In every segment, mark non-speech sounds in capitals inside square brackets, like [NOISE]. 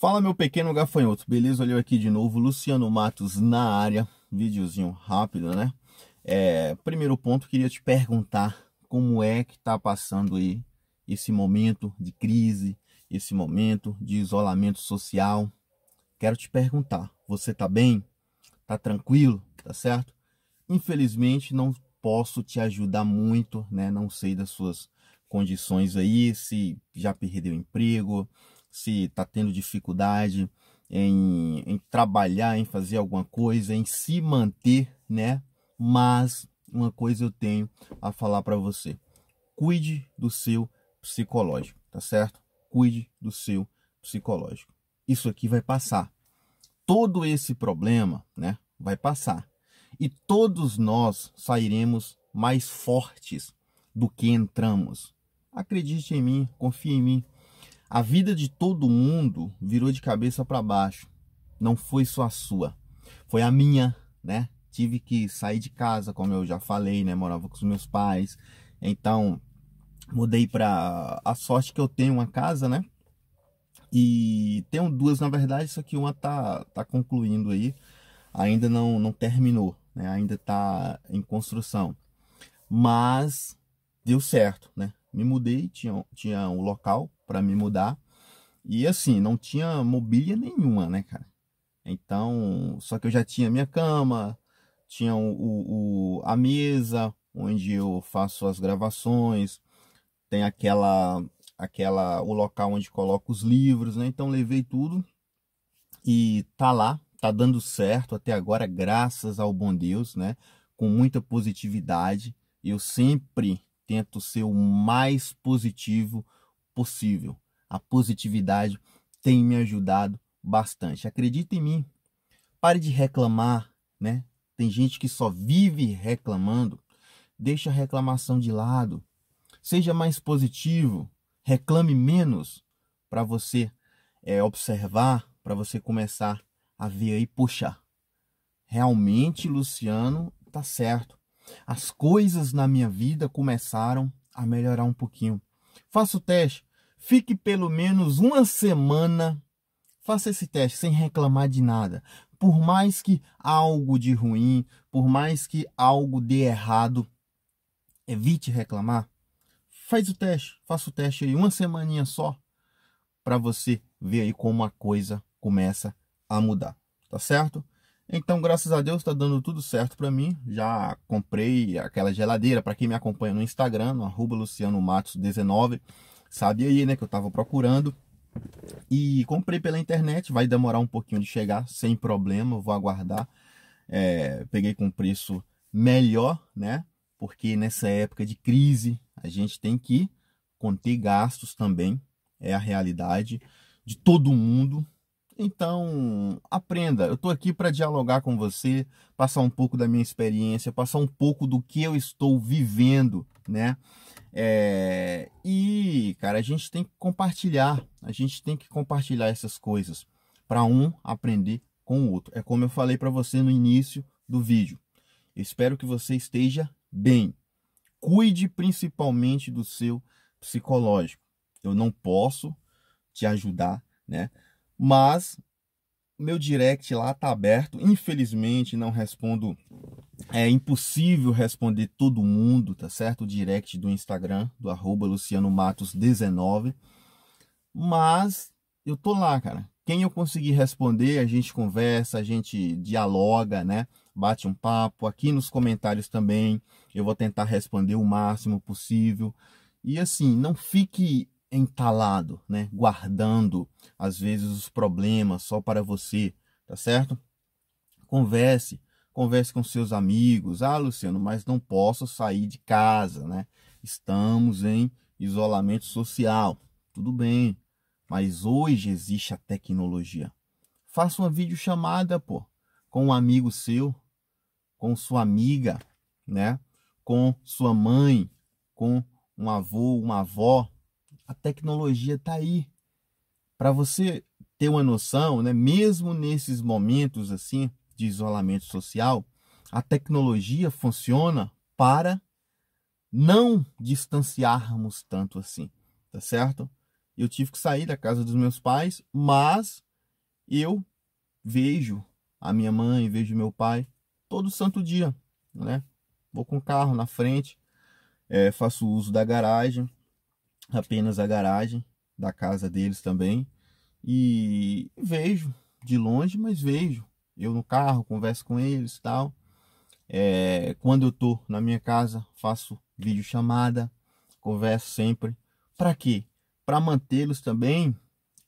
Fala meu pequeno gafanhoto, beleza? Olhou aqui de novo, Luciano Matos na área, videozinho rápido, né? É, primeiro ponto, queria te perguntar como é que tá passando aí esse momento de crise, esse momento de isolamento social. Quero te perguntar, você tá bem? Tá tranquilo? Tá certo? Infelizmente não posso te ajudar muito, né? Não sei das suas condições aí, se já perdeu emprego, se está tendo dificuldade em, em trabalhar, em fazer alguma coisa, em se manter, né? Mas uma coisa eu tenho a falar para você: cuide do seu psicológico, tá certo? Cuide do seu psicológico. Isso aqui vai passar. Todo esse problema, né? Vai passar. E todos nós sairemos mais fortes do que entramos. Acredite em mim, confie em mim. A vida de todo mundo virou de cabeça para baixo. Não foi só a sua, foi a minha, né? Tive que sair de casa, como eu já falei, né? Morava com os meus pais. Então, mudei para a sorte que eu tenho uma casa, né? E tenho duas, na verdade, só que uma tá tá concluindo aí. Ainda não não terminou, né? Ainda tá em construção. Mas deu certo, né? Me mudei, tinha, tinha um local para me mudar. E assim, não tinha mobília nenhuma, né, cara? Então, só que eu já tinha minha cama, tinha o, o a mesa onde eu faço as gravações, tem aquela aquela o local onde coloco os livros, né? Então levei tudo e tá lá, tá dando certo até agora, graças ao bom Deus, né? Com muita positividade. Eu sempre tento ser o mais positivo possível possível. A positividade tem me ajudado bastante. Acredita em mim. Pare de reclamar, né? Tem gente que só vive reclamando. Deixa a reclamação de lado. Seja mais positivo. Reclame menos para você é, observar, para você começar a ver aí, puxa, realmente Luciano tá certo. As coisas na minha vida começaram a melhorar um pouquinho. Faça o teste. Fique pelo menos uma semana, faça esse teste sem reclamar de nada. Por mais que algo de ruim, por mais que algo dê errado, evite reclamar. Faz o teste, faça o teste aí uma semaninha só para você ver aí como a coisa começa a mudar, tá certo? Então, graças a Deus, está dando tudo certo para mim. Já comprei aquela geladeira. Para quem me acompanha no Instagram, no Luciano 19 sabe aí, né, que eu tava procurando. E comprei pela internet, vai demorar um pouquinho de chegar, sem problema, vou aguardar. É, peguei com preço melhor, né? Porque nessa época de crise a gente tem que conter gastos também, é a realidade de todo mundo, então, aprenda. Eu estou aqui para dialogar com você, passar um pouco da minha experiência, passar um pouco do que eu estou vivendo, né? É... E, cara, a gente tem que compartilhar. A gente tem que compartilhar essas coisas para um aprender com o outro. É como eu falei para você no início do vídeo. Eu espero que você esteja bem. Cuide principalmente do seu psicológico. Eu não posso te ajudar, né? Mas meu direct lá tá aberto. Infelizmente não respondo. É impossível responder todo mundo, tá certo? O direct do Instagram, do arroba Luciano Matos 19. Mas eu tô lá, cara. Quem eu conseguir responder, a gente conversa, a gente dialoga, né? Bate um papo. Aqui nos comentários também. Eu vou tentar responder o máximo possível. E assim, não fique entalado, né? Guardando às vezes os problemas só para você, tá certo? Converse, converse com seus amigos. Ah, Luciano, mas não posso sair de casa, né? Estamos em isolamento social. Tudo bem, mas hoje existe a tecnologia. Faça uma videochamada, pô, com um amigo seu, com sua amiga, né? Com sua mãe, com um avô, uma avó, a tecnologia está aí. Para você ter uma noção, né, mesmo nesses momentos assim de isolamento social, a tecnologia funciona para não distanciarmos tanto assim, tá certo? Eu tive que sair da casa dos meus pais, mas eu vejo a minha mãe, vejo meu pai todo santo dia, né? Vou com o carro na frente, é, faço uso da garagem, apenas a garagem da casa deles também. E vejo de longe, mas vejo. Eu no carro, converso com eles tal. É, quando eu tô na minha casa, faço videochamada, converso sempre. Para quê? Para mantê-los também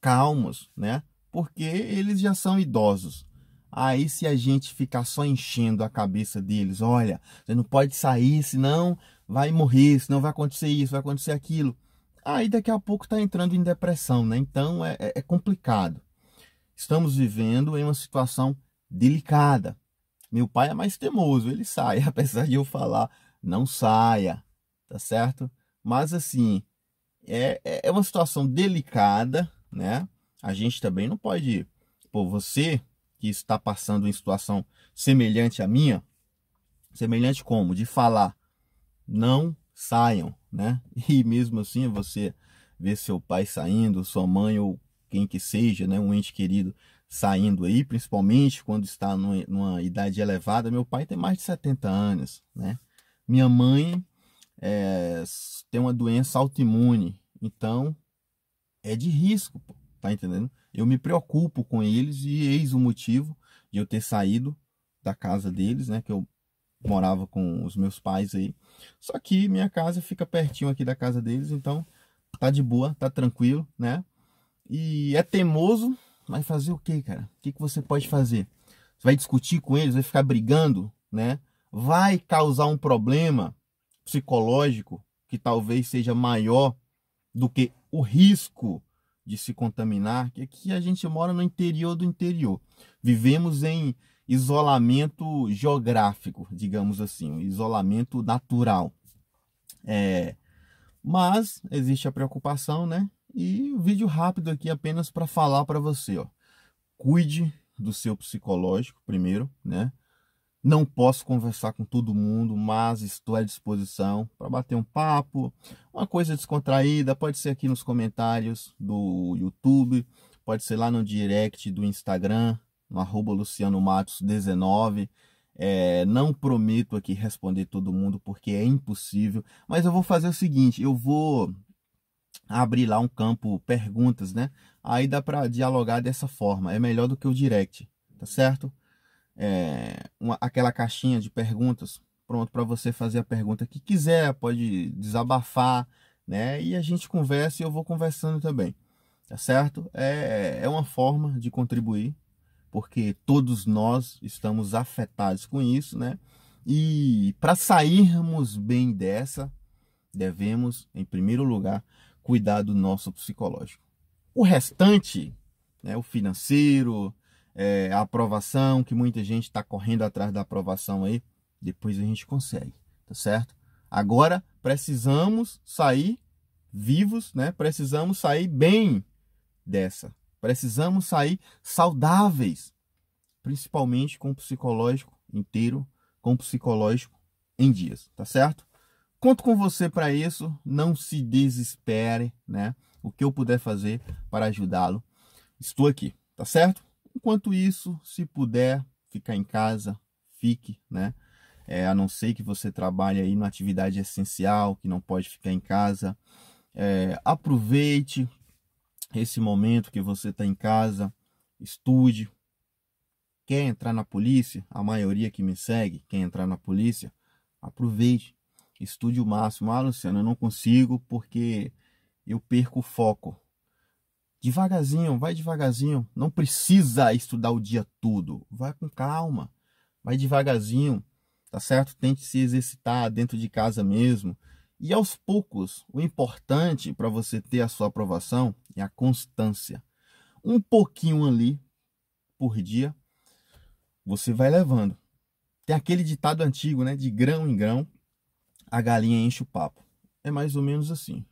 calmos, né? Porque eles já são idosos. Aí se a gente ficar só enchendo a cabeça deles, olha, você não pode sair, senão vai morrer, senão vai acontecer isso, vai acontecer aquilo. Aí daqui a pouco está entrando em depressão, né? Então é, é, é complicado. Estamos vivendo em uma situação delicada. Meu pai é mais teimoso, ele sai, [LAUGHS] apesar de eu falar, não saia, tá certo? Mas assim, é, é, é uma situação delicada, né? A gente também não pode, pô, você que está passando em situação semelhante à minha, semelhante como? De falar, não saiam, né? [LAUGHS] E mesmo assim você vê seu pai saindo, sua mãe ou quem que seja, né, um ente querido saindo aí, principalmente quando está numa, idade elevada. Meu pai tem mais de 70 anos, né? Minha mãe é, tem uma doença autoimune, então é de risco, tá entendendo? Eu me preocupo com eles e eis o motivo de eu ter saído da casa deles, né? Que eu morava com os meus pais aí. Só que minha casa fica pertinho aqui da casa deles, então tá de boa, tá tranquilo, né? E é teimoso, mas fazer o que, cara? O que, que você pode fazer? Você vai discutir com eles, vai ficar brigando, né? Vai causar um problema psicológico que talvez seja maior do que o risco de se contaminar, que aqui a gente mora no interior do interior. Vivemos em isolamento geográfico, digamos assim, isolamento natural. É, mas existe a preocupação, né? E o vídeo rápido aqui apenas para falar para você, ó. Cuide do seu psicológico primeiro, né? Não posso conversar com todo mundo, mas estou à disposição para bater um papo, uma coisa descontraída, pode ser aqui nos comentários do YouTube, pode ser lá no direct do Instagram, no arroba Luciano Matos 19. É, não prometo aqui responder todo mundo porque é impossível, mas eu vou fazer o seguinte, eu vou abrir lá um campo perguntas, né? Aí dá para dialogar dessa forma, é melhor do que o direct, tá certo? É, uma, aquela caixinha de perguntas, pronto para você fazer a pergunta que quiser, pode desabafar, né? E a gente conversa e eu vou conversando também, tá certo? É, é uma forma de contribuir, porque todos nós estamos afetados com isso, né? E para sairmos bem dessa, devemos, em primeiro lugar, cuidar do nosso psicológico. O restante, né, o financeiro, é, a aprovação, que muita gente está correndo atrás da aprovação aí, depois a gente consegue, tá certo? Agora precisamos sair vivos, né? Precisamos sair bem dessa. Precisamos sair saudáveis, principalmente com o psicológico inteiro, com o psicológico em dias, tá certo? Conto com você para isso, não se desespere, né? O que eu puder fazer para ajudá-lo, estou aqui, tá certo? Enquanto isso, se puder ficar em casa, fique, né? É, a não ser que você trabalhe aí numa atividade essencial, que não pode ficar em casa. É, aproveite, esse momento que você está em casa, estude. Quer entrar na polícia? A maioria que me segue quer entrar na polícia? Aproveite, estude o máximo. Ah, Luciano, eu não consigo porque eu perco o foco. Devagarzinho, vai devagarzinho. Não precisa estudar o dia todo. Vai com calma, vai devagarzinho, tá certo? Tente se exercitar dentro de casa mesmo. E aos poucos, o importante para você ter a sua aprovação é a constância. Um pouquinho ali por dia, você vai levando. Tem aquele ditado antigo, né? De grão em grão, a galinha enche o papo. É mais ou menos assim.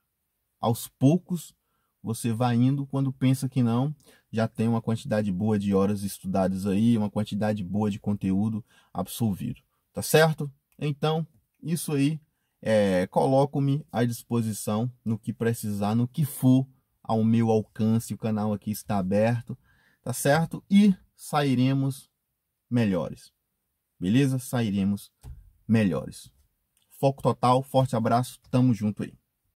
Aos poucos, você vai indo. Quando pensa que não, já tem uma quantidade boa de horas estudadas aí, uma quantidade boa de conteúdo absolvido. Tá certo? Então, isso aí é, Coloco-me à disposição no que precisar, no que for ao meu alcance. O canal aqui está aberto, tá certo? E sairemos melhores. Beleza? Sairemos melhores. Foco total, forte abraço, tamo junto aí.